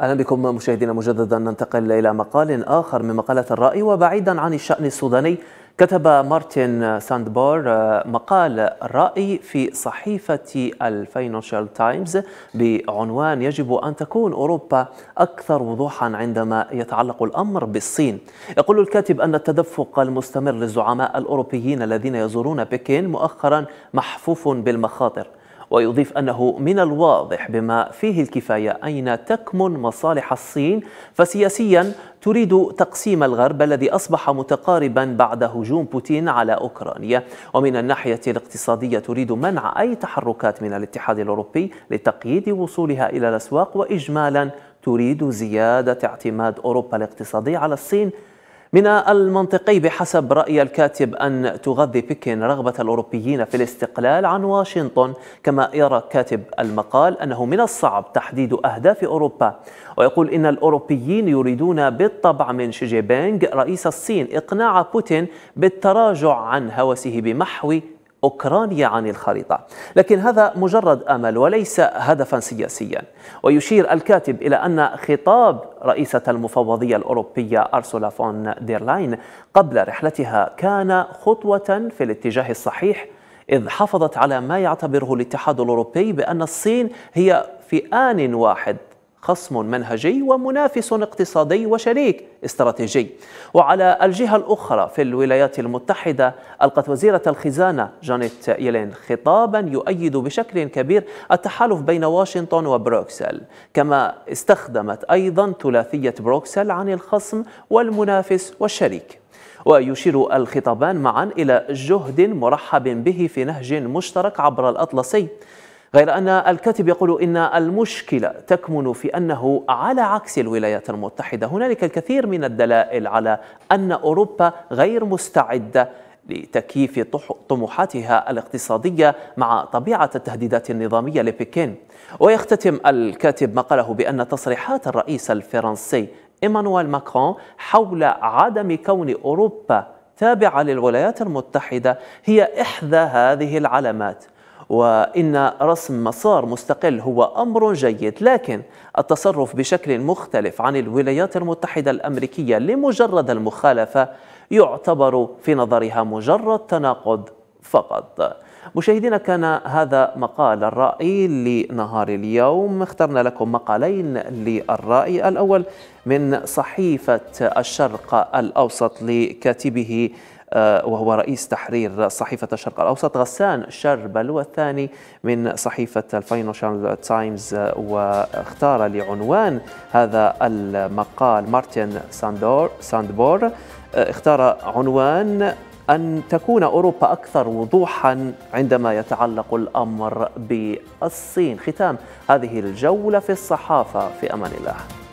أهلا بكم مشاهدينا مجددا ننتقل إلى مقال آخر من مقالات الرأي وبعيدا عن الشأن السوداني كتب مارتن ساندبور مقال الرأي في صحيفة الفاينانشال تايمز بعنوان يجب أن تكون أوروبا أكثر وضوحا عندما يتعلق الأمر بالصين يقول الكاتب أن التدفق المستمر للزعماء الأوروبيين الذين يزورون بكين مؤخرا محفوف بالمخاطر ويضيف أنه من الواضح بما فيه الكفاية أين تكمن مصالح الصين فسياسيا تريد تقسيم الغرب الذي أصبح متقاربا بعد هجوم بوتين على أوكرانيا ومن الناحية الاقتصادية تريد منع أي تحركات من الاتحاد الأوروبي لتقييد وصولها إلى الأسواق وإجمالا تريد زيادة اعتماد أوروبا الاقتصادي على الصين من المنطقي بحسب رأي الكاتب أن تغذي بكين رغبة الأوروبيين في الاستقلال عن واشنطن كما يرى كاتب المقال أنه من الصعب تحديد أهداف أوروبا ويقول إن الأوروبيين يريدون بالطبع من شي جي بينغ رئيس الصين إقناع بوتين بالتراجع عن هوسه بمحو أوكرانيا عن الخريطة لكن هذا مجرد أمل وليس هدفا سياسيا ويشير الكاتب إلى أن خطاب رئيسة المفوضية الأوروبية أرسولا فون ديرلاين قبل رحلتها كان خطوة في الاتجاه الصحيح إذ حافظت على ما يعتبره الاتحاد الأوروبي بأن الصين هي في آن واحد خصم منهجي ومنافس اقتصادي وشريك استراتيجي وعلى الجهة الأخرى في الولايات المتحدة ألقت وزيرة الخزانة جانيت يلين خطابا يؤيد بشكل كبير التحالف بين واشنطن وبروكسل كما استخدمت أيضا ثلاثية بروكسل عن الخصم والمنافس والشريك ويشير الخطابان معا إلى جهد مرحب به في نهج مشترك عبر الأطلسي غير أن الكاتب يقول إن المشكلة تكمن في أنه على عكس الولايات المتحدة هنالك الكثير من الدلائل على أن أوروبا غير مستعدة لتكييف طموحاتها الاقتصادية مع طبيعة التهديدات النظامية لبكين ويختتم الكاتب مقاله بأن تصريحات الرئيس الفرنسي إيمانويل ماكرون حول عدم كون أوروبا تابعة للولايات المتحدة هي إحدى هذه العلامات وإن رسم مسار مستقل هو أمر جيد لكن التصرف بشكل مختلف عن الولايات المتحدة الأمريكية لمجرد المخالفة يعتبر في نظرها مجرد تناقض فقط مشاهدينا كان هذا مقال الرأي لنهار اليوم اخترنا لكم مقالين للرأي الأول من صحيفة الشرق الأوسط لكاتبه آه، وهو رئيس تحرير صحيفة الشرق الأوسط غسان شربل والثاني من صحيفة الفاينانشال تايمز واختار لعنوان هذا المقال مارتن ساندور ساندبور آه، اختار عنوان أن تكون أوروبا أكثر وضوحا عندما يتعلق الأمر بالصين ختام هذه الجولة في الصحافة في أمان الله